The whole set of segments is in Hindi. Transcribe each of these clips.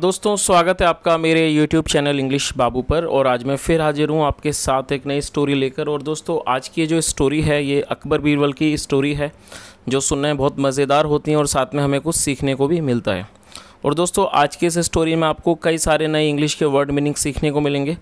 दोस्तों स्वागत है आपका मेरे YouTube चैनल इंग्लिश बाबू पर और आज मैं फिर हाजिर हूँ आपके साथ एक नई स्टोरी लेकर और दोस्तों आज की जो स्टोरी है ये अकबर बीरबल की स्टोरी है जो सुनने में बहुत मज़ेदार होती हैं और साथ में हमें कुछ सीखने को भी मिलता है और दोस्तों आज की इस स्टोरी में आपको कई सारे नए इंग्लिश के वर्ड मीनिंग सीखने को मिलेंगे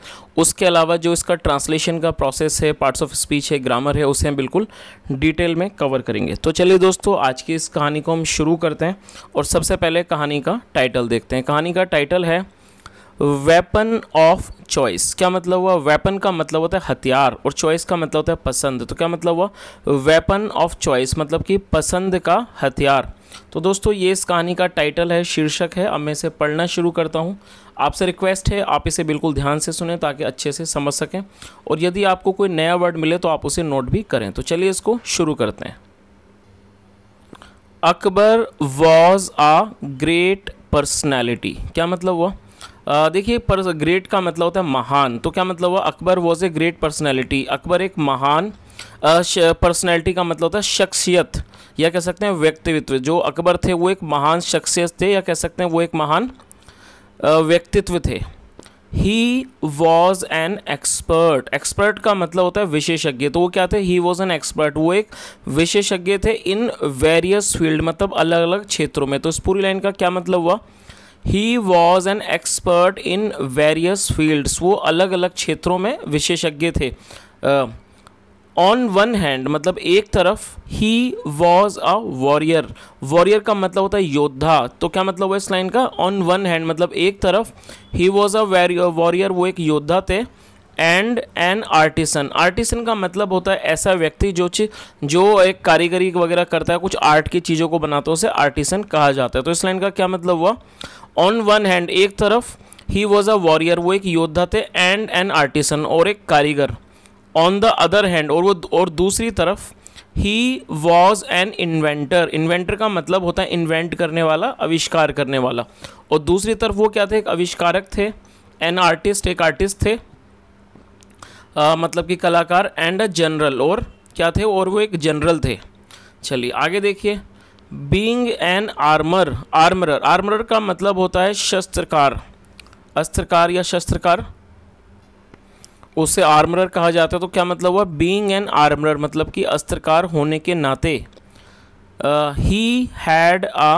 उसके अलावा जो इसका ट्रांसलेशन का प्रोसेस है पार्ट्स ऑफ स्पीच है ग्रामर है उसे हम बिल्कुल डिटेल में कवर करेंगे तो चलिए दोस्तों आज की इस कहानी को हम शुरू करते हैं और सबसे पहले कहानी का टाइटल देखते हैं कहानी का टाइटल है वेपन ऑफ चॉइस क्या मतलब हुआ वेपन का मतलब होता है हथियार और चॉइस का मतलब होता है पसंद तो क्या मतलब हुआ वेपन ऑफ चॉइस मतलब कि पसंद का हथियार तो दोस्तों ये इस कहानी का टाइटल है शीर्षक है अब मैं इसे पढ़ना शुरू करता हूँ आपसे रिक्वेस्ट है आप इसे बिल्कुल ध्यान से सुने ताकि अच्छे से समझ सकें और यदि आपको कोई नया वर्ड मिले तो आप उसे नोट भी करें तो चलिए इसको शुरू करते हैं Akbar was a great personality क्या मतलब हुआ देखिए ग्रेट का मतलब होता है महान तो क्या मतलब हुआ Akbar was a great personality Akbar एक महान पर्सनैलिटी का मतलब होता है शख्सियत या कह सकते हैं व्यक्तित्व जो अकबर थे वो एक महान शख्सियत थे या कह सकते हैं वो एक महान व्यक्तित्व थे he was an expert expert का मतलब होता है विशेषज्ञ तो वो क्या थे ही वॉज एन एक्सपर्ट वो एक विशेषज्ञ थे इन वेरियस फील्ड मतलब अलग अलग क्षेत्रों में तो इस पूरी लाइन का क्या मतलब हुआ he was an expert in various fields वो अलग अलग क्षेत्रों में विशेषज्ञ थे ऑन वन हैंड मतलब एक तरफ he was a warrior warrior का मतलब होता है योद्धा तो क्या मतलब हुआ इस लाइन का ऑन वन हैंड मतलब एक तरफ ही वॉज अ वॉरियर वो एक योद्धा थे एंड एन आर्टिसन आर्टिसन का मतलब होता है ऐसा व्यक्ति जो जो एक कारीगरी वगैरह करता है कुछ आर्ट की चीज़ों को बनाता है उसे आर्टिसन कहा जाता है तो इस लाइन का क्या मतलब हुआ ऑन वन हैंड एक तरफ ही वॉज अ वॉरियर वो एक योद्धा थे एंड एन आर्टिसन और एक कारीगर ऑन द अदर हैंड और वो और दूसरी तरफ he was an inventor inventor का मतलब होता है इन्वेंट करने वाला आविष्कार करने वाला और दूसरी तरफ वो क्या थे एक आविष्कारक थे एन आर्टिस्ट एक आर्टिस्ट थे आ, मतलब कि कलाकार एंड अ जनरल और क्या थे और वो एक जनरल थे चलिए आगे देखिए being an armour armourer armourer का मतलब होता है शस्त्रकार अस्त्रकार या शस्त्रकार उसे आर्मरर कहा जाता है तो क्या मतलब हुआ बींग एन आर्मरर मतलब कि अस्त्रकार होने के नाते he had a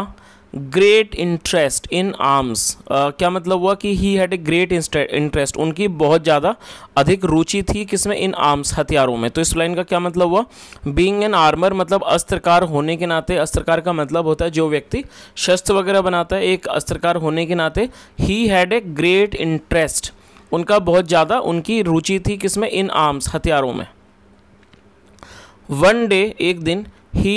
great interest in arms क्या मतलब हुआ कि he had a great interest उनकी बहुत ज़्यादा अधिक रुचि थी किसमें इन आर्म्स हथियारों में तो इस लाइन का क्या मतलब हुआ बींग एन आर्मर मतलब अस्त्रकार होने के नाते अस्त्रकार का मतलब होता है जो व्यक्ति शस्त्र वगैरह बनाता है एक अस्त्रकार होने के नाते he had a great interest उनका बहुत ज़्यादा उनकी रुचि थी किसमें इन आर्म्स हथियारों में वन डे एक दिन he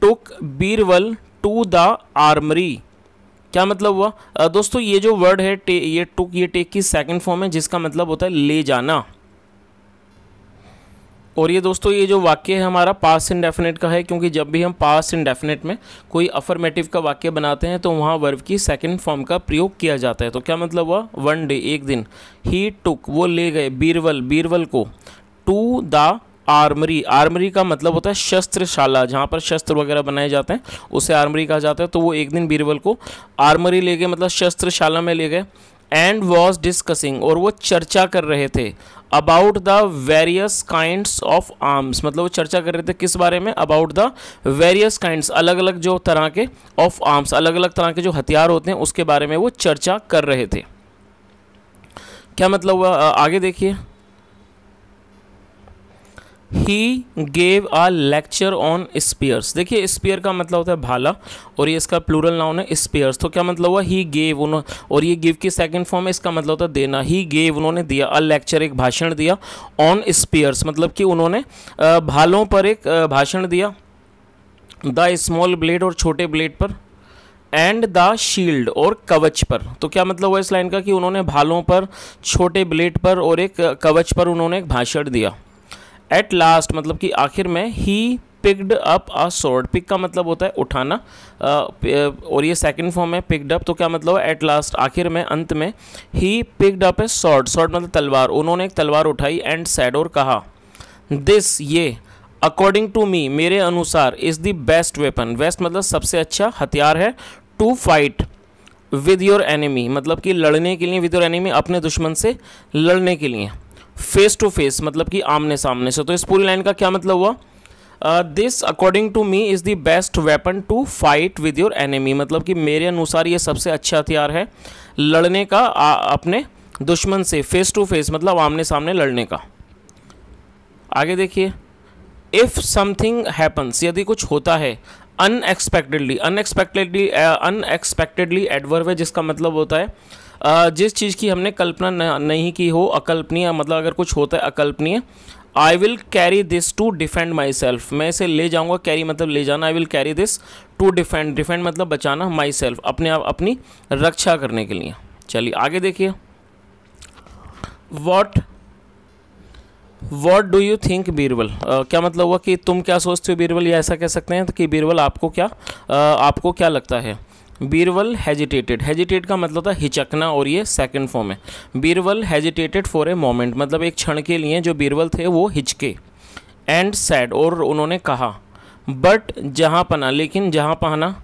took Birbal to the armoury क्या मतलब हुआ दोस्तों ये जो वर्ड है टे, ये टुक ये टेक की सेकंड फॉर्म है जिसका मतलब होता है ले जाना और ये दोस्तों ये जो वाक्य है हमारा पास इंडेफिनेट का है क्योंकि जब भी हम पास इंडेफिनेट में कोई अफर्मेटिव का वाक्य बनाते हैं तो वहाँ वर्ब की सेकंड फॉर्म का प्रयोग किया जाता है तो क्या मतलब हुआ वन डे एक दिन ही टुक वो ले गए बीरवल बीरवल को टू द आर्मरी आर्मरी का मतलब होता है शस्त्रशाला जहाँ पर शस्त्र वगैरह बनाए जाते हैं उसे आर्मरी कहा जाता है तो वो एक दिन बीरबल को आर्मरी ले गए मतलब शस्त्रशाला में ले गए एंड वॉज डिस्कसिंग और वो चर्चा कर रहे थे about the various kind of arms मतलब वो चर्चा कर रहे थे किस बारे में अबाउट द वेरियस काइंड्स अलग अलग जो तरह के ऑफ आर्म्स अलग अलग तरह के जो हथियार होते हैं उसके बारे में वो चर्चा कर रहे थे क्या मतलब हुआ आगे देखिए he gave a lecture on spears देखिए स्पेयर का मतलब होता है भाला और ये इसका प्लूरल नाउन है स्पेयर्स तो क्या मतलब हुआ ही गेव उन्होंने और ये गिव की सेकेंड फॉर्म है इसका मतलब होता है देना ही गेव उन्होंने दिया अ लेक्चर एक भाषण दिया ऑन स्पेयर्स मतलब कि उन्होंने भालों पर एक भाषण दिया द स्मॉल ब्लेड और छोटे ब्लेड पर एंड द शील्ड और कवच पर तो क्या मतलब हुआ इस लाइन का कि उन्होंने भालों पर छोटे ब्लेड पर और एक कवच पर उन्होंने एक भाषण दिया एट लास्ट मतलब कि आखिर में he picked up a sword pick का मतलब होता है उठाना और ये सेकंड फॉर्म है पिक्ड अप तो क्या मतलब एट लास्ट आखिर में अंत में he picked up a sword sword मतलब तलवार उन्होंने एक तलवार उठाई एंड सैड और कहा दिस ये अकॉर्डिंग टू मी मेरे अनुसार is the best weapon best मतलब सबसे अच्छा हथियार है to fight with your enemy मतलब कि लड़ने के लिए विद योर एनिमी अपने दुश्मन से लड़ने के लिए फेस टू फेस मतलब कि आमने सामने से तो इस पूरी लाइन का क्या मतलब हुआ this according to me is the best weapon to fight with your enemy मतलब कि मेरे अनुसार ये सबसे अच्छा हथियार है लड़ने का आ, अपने दुश्मन से फेस टू फेस मतलब आमने सामने लड़ने का आगे देखिए इफ़ समथिंग हैपन्स यदि कुछ होता है अनएक्सपेक्टेडली अनएक्सपेक्टेडली अनएक्सपेक्टेडली एडवर्व है जिसका मतलब होता है जिस चीज़ की हमने कल्पना नहीं की हो अकल्पनीय मतलब अगर कुछ होता है अकल्पनीय I will carry this to defend myself मैं इसे ले जाऊंगा कैरी मतलब ले जाना I will carry this to defend defend मतलब बचाना माई सेल्फ अपने आप अपनी रक्षा करने के लिए चलिए आगे देखिए what what do you think Birbal क्या मतलब हुआ कि तुम क्या सोचते हो बीरबल या ऐसा कह सकते हैं कि बीरबल आपको क्या uh, आपको क्या लगता है बीरबल हैजिटेटेड हैजिटेट का मतलब था हिचकना और ये सेकंड फॉर्म है Birbal hesitated for a moment मतलब एक क्षण के लिए जो बीरबल थे वो हिचके एंड सैड और उन्होंने कहा बट जहाँ पना लेकिन जहाँ पहना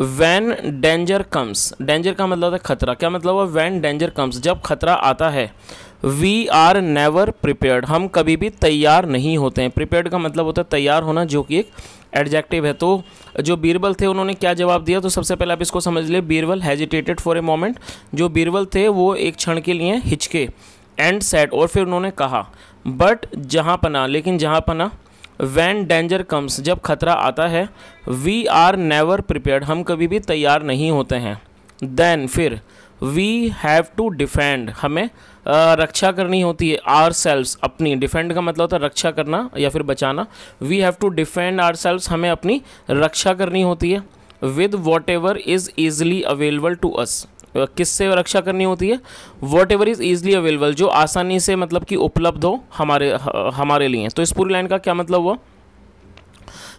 वैन डेंजर कम्स डेंजर का मतलब था खतरा क्या मतलब हुआ वैन डेंजर कम्स जब खतरा आता है वी आर नेवर प्रिपेयर्ड हम कभी भी तैयार नहीं होते हैं प्रिपेयर्ड का मतलब होता है तैयार होना जो कि एक एडजेक्टिव है तो जो बीरबल थे उन्होंने क्या जवाब दिया तो सबसे पहले आप इसको समझ लें Birbal hesitated for a moment जो बीरबल थे वो एक क्षण के लिए हिचके एंड सेट और फिर उन्होंने कहा बट जहाँ पना लेकिन जहाँ पना वैन डेंजर कम्स जब खतरा आता है वी आर नेवर प्रिपेयर्ड हम कभी भी तैयार नहीं होते हैं देन फिर वी हैव टू डिफेंड हमें रक्षा करनी होती है आर सेल्व्स अपनी डिफेंड का मतलब होता है रक्षा करना या फिर बचाना we have to defend ourselves हमें अपनी रक्षा करनी होती है with whatever is easily available to us किससे रक्षा करनी होती है whatever is easily available जो आसानी से मतलब कि उपलब्ध हो हमारे हमारे लिए तो इस पूरी लाइन का क्या मतलब हुआ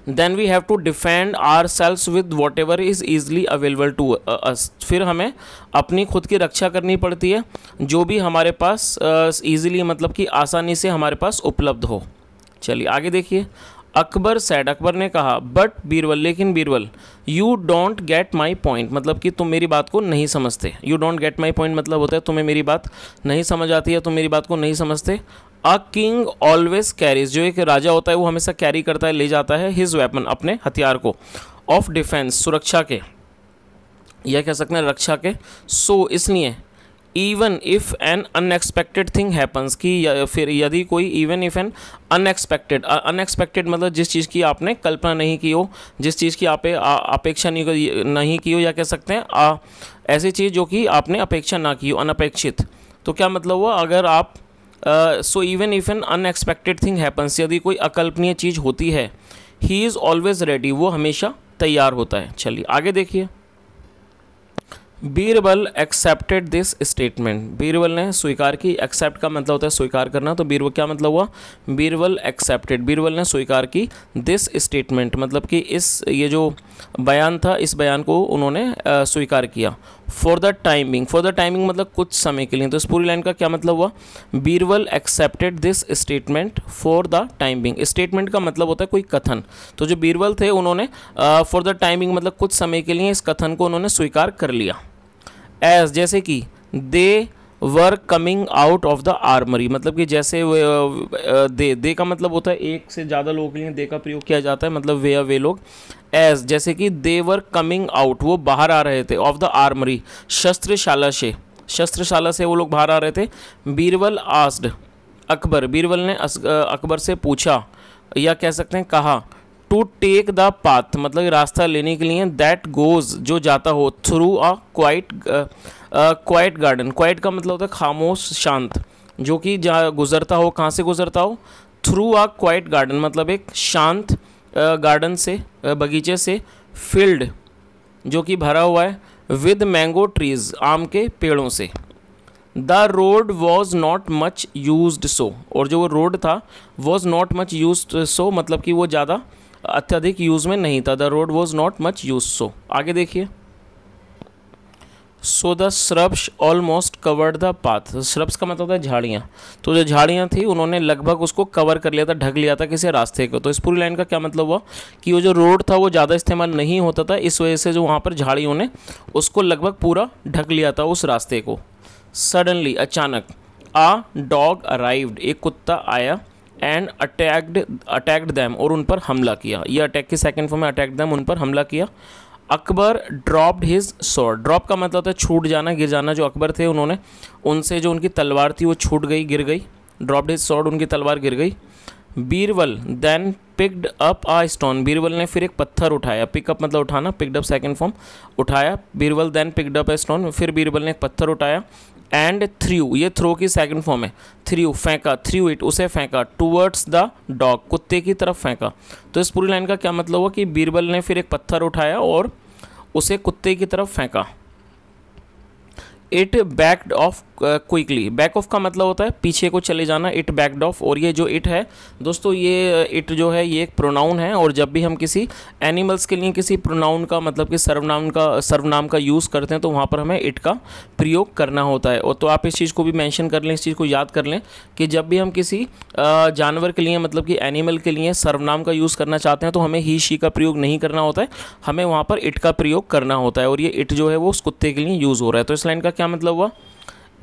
then we have to defend ourselves with whatever is easily available to us फिर हमें अपनी खुद की रक्षा करनी पड़ती है जो भी हमारे पास ईज़िली uh, मतलब कि आसानी से हमारे पास उपलब्ध हो चलिए आगे देखिए अकबर सैड अकबर ने कहा बट बीरबल लेकिन Birbal you don't get my point मतलब कि तुम मेरी बात को नहीं समझते you don't get my point मतलब होता है तुम्हें मेरी बात नहीं समझ आती है तुम मेरी बात को नहीं समझते अ किंग ऑलवेज कैरीज जो एक राजा होता है वो हमेशा कैरी करता है ले जाता है हिज वेपन अपने हथियार को ऑफ डिफेंस सुरक्षा के यह कह सकते हैं रक्षा के सो so, इसलिए even if an unexpected thing happens कि या फिर यदि कोई even if an unexpected unexpected मतलब जिस चीज़ की आपने कल्पना नहीं की हो जिस चीज़ की आप अपेक्षा नहीं नहीं की हो या कह सकते हैं ऐसी चीज़ जो कि आपने अपेक्षा ना की हो अनपेक्षित तो क्या मतलब हुआ अगर आप so even if an unexpected thing happens यदि कोई अकल्पनीय चीज़ होती है ही इज़ ऑलवेज रेडी वो हमेशा तैयार होता है चलिए आगे देखिए Birbal accepted this statement Birbal ने स्वीकार की एक्सेप्ट का मतलब होता है स्वीकार करना तो बीरबल क्या मतलब हुआ बीरबल एक्सेप्टेड बीरबल ने स्वीकार की दिस स्टेटमेंट मतलब कि इस ये जो बयान था इस बयान को उन्होंने uh, स्वीकार किया for the timing for the timing मतलब कुछ समय के लिए तो इस पूरी लाइन का क्या मतलब हुआ Birbal accepted this statement for the timing statement का मतलब होता है कोई कथन तो जो बीरवल थे उन्होंने फॉर द टाइमिंग मतलब कुछ समय के लिए इस कथन को उन्होंने स्वीकार कर लिया एज जैसे कि they were coming out of the armoury मतलब कि जैसे दे दे का मतलब होता है एक से ज़्यादा लोगों के लिए दे का प्रयोग किया जाता है मतलब वे या वे लोग एज जैसे कि दे वर कमिंग आउट वो बाहर आ रहे थे ऑफ द आर्मरी शस्त्रशाला से शस्त्रशाला से वो लोग बाहर आ रहे थे बीरबल आस्ड अकबर बीरबल ने अकबर से पूछा या कह सकते हैं कहा टू टेक द पाथ मतलब रास्ता लेने के लिए दैट गोज़ जो जाता हो through a quiet quiet garden quiet का मतलब होता है खामोश शांत जो कि जहाँ गुजरता हो कहाँ से गुजरता हो थ्रू आ क्वाइट गार्डन मतलब एक शांत गार्डन से बगीचे से फील्ड जो कि भरा हुआ है विद मैंगो ट्रीज आम के पेड़ों से the road was not much use so और जो वो रोड था was not much use so मतलब कि वो ज़्यादा अत्यधिक यूज़ में नहीं था the road was not much use so आगे देखिए so the shrubs almost covered the path shrubs का मतलब था झाड़ियाँ तो जो झाड़ियाँ थी उन्होंने लगभग उसको कवर कर लिया था ढक लिया था किसी रास्ते को तो इस पूरी लाइन का क्या मतलब हुआ कि वो जो रोड था वो ज़्यादा इस्तेमाल नहीं होता था इस वजह से जो वहाँ पर झाड़ियों ने उसको लगभग पूरा ढक लिया था उस रास्ते को सडनली अचानक आ डॉग अराइव्ड एक कुत्ता आया एंड अटैक्ड अटैक्ड दैम और उन पर हमला किया ये अटैक की सेकेंड फॉर्म में अटैक दैम उन पर हमला किया Akbar dropped his sword drop का मतलब था छूट जाना गिर जाना जो अकबर थे उन्होंने उनसे जो उनकी तलवार थी वो छूट गई गिर गई ड्रॉप्ड हिज शॉर्ट उनकी तलवार गिर गई Birbal then picked up a stone Birbal ने फिर एक पत्थर उठाया पिकअप मतलब उठाना पिकड अप सेकंड फॉर्म उठाया Birbal then picked up up a stone फिर बीरबल ने एक पत्थर उठाया एंड थ्रू ये थ्रो की सेकंड फॉर्म है थ्रू फेंका थ्रू इट उसे फेंका टूवर्ड्स द डॉग कुत्ते की तरफ फेंका तो इस पूरी लाइन का क्या मतलब हुआ कि बीरबल ने फिर एक पत्थर उठाया और उसे कुत्ते की तरफ फेंका it backed off quickly back off का मतलब होता है पीछे को चले जाना इट बैकड ऑफ और ये जो इट है दोस्तों ये इट जो है ये एक प्रोनाउन है और जब भी हम किसी एनिमल्स के लिए किसी प्रोनाउन का मतलब कि सर्वनाम का सर्वनाम का यूज़ करते हैं तो वहाँ पर हमें इट का प्रयोग करना होता है और तो आप इस चीज़ को भी मैंशन कर लें इस चीज़ को याद कर लें कि जब भी हम किसी जानवर के लिए मतलब कि एनिमल के लिए सर्वनाम का यूज़ करना चाहते हैं तो हमें ही शी का प्रयोग नहीं करना होता है हमें वहाँ पर इट का प्रयोग करना होता है और ये इट जो है वो उस कुत्ते के लिए यूज़ हो रहा है तो इस लाइन का क्या मतलब हुआ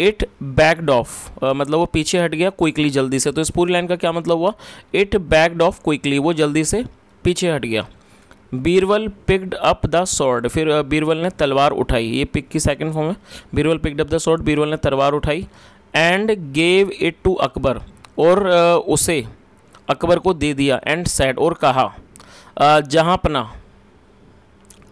इट बैकड ऑफ मतलब वो पीछे हट गया क्विकली जल्दी से तो इस पूरी लाइन का क्या मतलब हुआ इट बैकड ऑफ क्विकली वो जल्दी से पीछे हट गया Birbal picked up the sword फिर बीरवल ने तलवार उठाई ये पिक की सेकंड फॉर्म है Birbal picked up the sword Birbal ने तलवार उठाई and gave it to Akbar और उसे अकबर को दे दिया एंड सैड और कहा जहाँ पना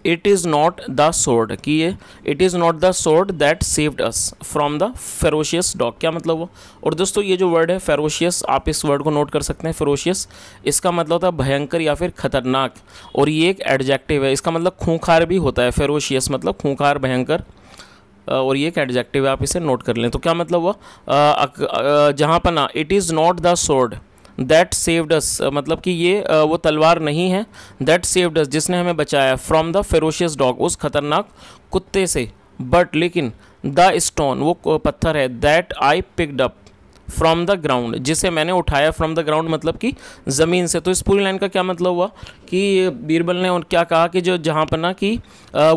it is not the sword कि ये it is not the sword that saved us from the ferocious dog क्या मतलब वो और दोस्तों ये जो वर्ड है फेरोशियस आप इस वर्ड को नोट कर सकते हैं फेरोशियस इसका मतलब होता है भयंकर या फिर खतरनाक और ये एक एडजेक्टिव है इसका मतलब खूंखार भी होता है फेरोशियस मतलब खूंखार भयंकर और ये एक एडजेक्टिव है आप इसे नोट कर लें तो क्या मतलब हुआ जहाँ पर ना it is not the sword that saved us मतलब कि ये uh, वो तलवार नहीं है दैट सेव्ड अस जिसने हमें बचाया फ्रॉम द फेरोशियस डॉग उस खतरनाक कुत्ते से बट लेकिन द स्टोन वो uh, पत्थर है that I picked up from the ground जिसे मैंने उठाया फ्रॉम द ग्राउंड मतलब कि ज़मीन से तो इस पूरी लाइन का क्या मतलब हुआ कि बीरबल ने और क्या कहा कि जो जहाँ पर ना कि uh,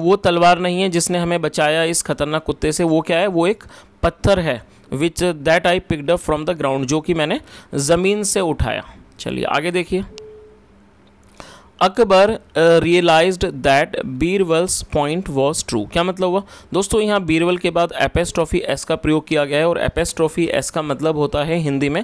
वो तलवार नहीं है जिसने हमें बचाया इस खतरनाक कुत्ते से वो क्या है वो एक पत्थर है which that I picked up from the ground जो कि मैंने ज़मीन से उठाया चलिए आगे देखिए Akbar realize that Birbal's point was true क्या मतलब हुआ दोस्तों यहाँ बीरवल के बाद एपेस्ट्रॉफी एस का प्रयोग किया गया है और एपेस्ट्रॉफी एस का मतलब होता है हिंदी में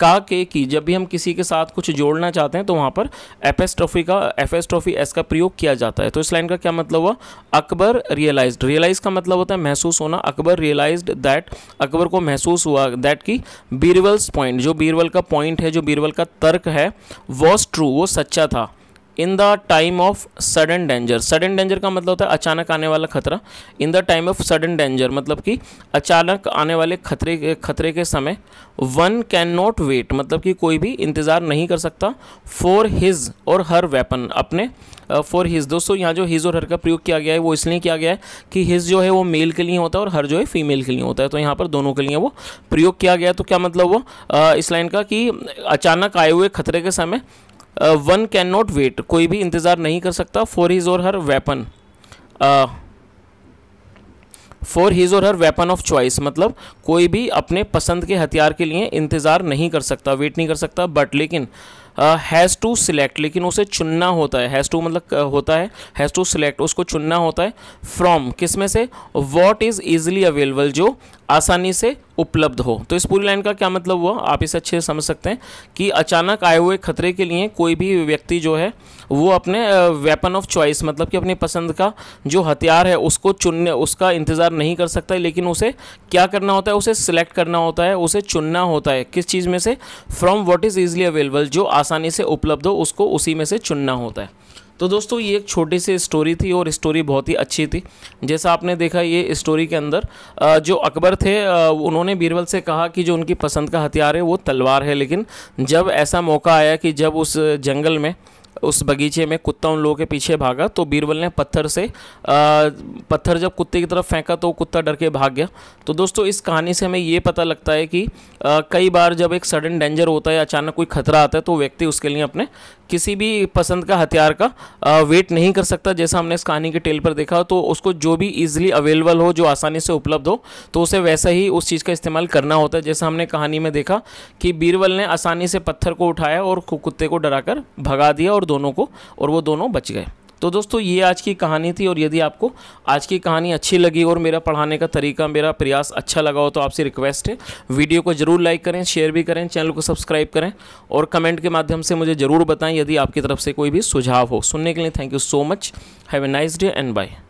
का के की जब भी हम किसी के साथ कुछ जोड़ना चाहते हैं तो वहाँ पर एपेस्ट्रॉफी का एपेस्ट्रॉफी एस का प्रयोग किया जाता है तो इस लाइन का क्या मतलब हुआ अकबर रियलाइज रियलाइज का मतलब होता है महसूस होना अकबर रियलाइज दैट अकबर को महसूस हुआ दैट कि बीरवल्स पॉइंट जो बीरवल का पॉइंट है जो बीरवल का तर्क है वॉज ट्रू वो सच्चा था in the time of sudden danger sudden danger का मतलब होता है अचानक आने वाला खतरा in the time of sudden danger मतलब कि अचानक आने वाले खतरे के खतरे के समय वन कैन नॉट वेट मतलब कि कोई भी इंतज़ार नहीं कर सकता फॉर हिज और हर वेपन अपने फॉर हिज दोस्तों यहाँ जो हिज और हर का प्रयोग किया गया है वो इसलिए किया गया है कि हिज जो है वो मेल के लिए होता है और हर जो है फीमेल के लिए होता है तो यहाँ पर दोनों के लिए वो प्रयोग किया गया तो क्या मतलब वो इस लाइन का कि अचानक आए हुए खतरे के समय वन कैन नॉट वेट कोई भी इंतज़ार नहीं कर सकता फॉर हिज और हर वेपन फॉर हिज और हर वेपन ऑफ चॉइस मतलब कोई भी अपने पसंद के हथियार के लिए इंतज़ार नहीं कर सकता वेट नहीं कर सकता बट लेकिन हैज़ टू सिलेक्ट लेकिन उसे चुनना होता है हैज़ टू मतलब uh, होता है हैज़ टू सिलेक्ट उसको चुनना होता है फ्रॉम किस में से वॉट इज़ ईजिली अवेलेबल जो आसानी से उपलब्ध हो तो इस पूरी लाइन का क्या मतलब हुआ आप इसे अच्छे से समझ सकते हैं कि अचानक आए हुए खतरे के लिए कोई भी व्यक्ति जो है वो अपने वेपन ऑफ चॉइस मतलब कि अपनी पसंद का जो हथियार है उसको चुनने उसका इंतज़ार नहीं कर सकता है लेकिन उसे क्या करना होता है उसे सिलेक्ट करना होता है उसे चुनना होता है किस चीज़ में से from what is easily available जो आसानी से उपलब्ध हो उसको उसी में से चुनना होता है तो दोस्तों ये एक छोटी सी स्टोरी थी और स्टोरी बहुत ही अच्छी थी जैसा आपने देखा ये स्टोरी के अंदर जो अकबर थे उन्होंने बीरबल से कहा कि जो उनकी पसंद का हथियार है वो तलवार है लेकिन जब ऐसा मौका आया कि जब उस जंगल में उस बगीचे में कुत्ता उन लोगों के पीछे भागा तो बीरबल ने पत्थर से आ, पत्थर जब कुत्ते की तरफ फेंका तो कुत्ता डर के भाग गया तो दोस्तों इस कहानी से हमें ये पता लगता है कि आ, कई बार जब एक सडन डेंजर होता है अचानक कोई खतरा आता है तो व्यक्ति उसके लिए अपने किसी भी पसंद का हथियार का वेट नहीं कर सकता जैसा हमने इस कहानी के टेल पर देखा तो उसको जो भी इजिली अवेलेबल हो जो आसानी से उपलब्ध हो तो उसे वैसा ही उस चीज़ का इस्तेमाल करना होता है जैसा हमने कहानी में देखा कि बीरबल ने आसानी से पत्थर को उठाया और कुत्ते को डराकर भगा दिया और दोनों को और वो दोनों बच गए तो दोस्तों ये आज की कहानी थी और यदि आपको आज की कहानी अच्छी लगी और मेरा पढ़ाने का तरीका मेरा प्रयास अच्छा लगा हो तो आपसे रिक्वेस्ट है वीडियो को ज़रूर लाइक करें शेयर भी करें चैनल को सब्सक्राइब करें और कमेंट के माध्यम से मुझे ज़रूर बताएं यदि आपकी तरफ से कोई भी सुझाव हो सुनने के लिए thank you so much have a nice day and bye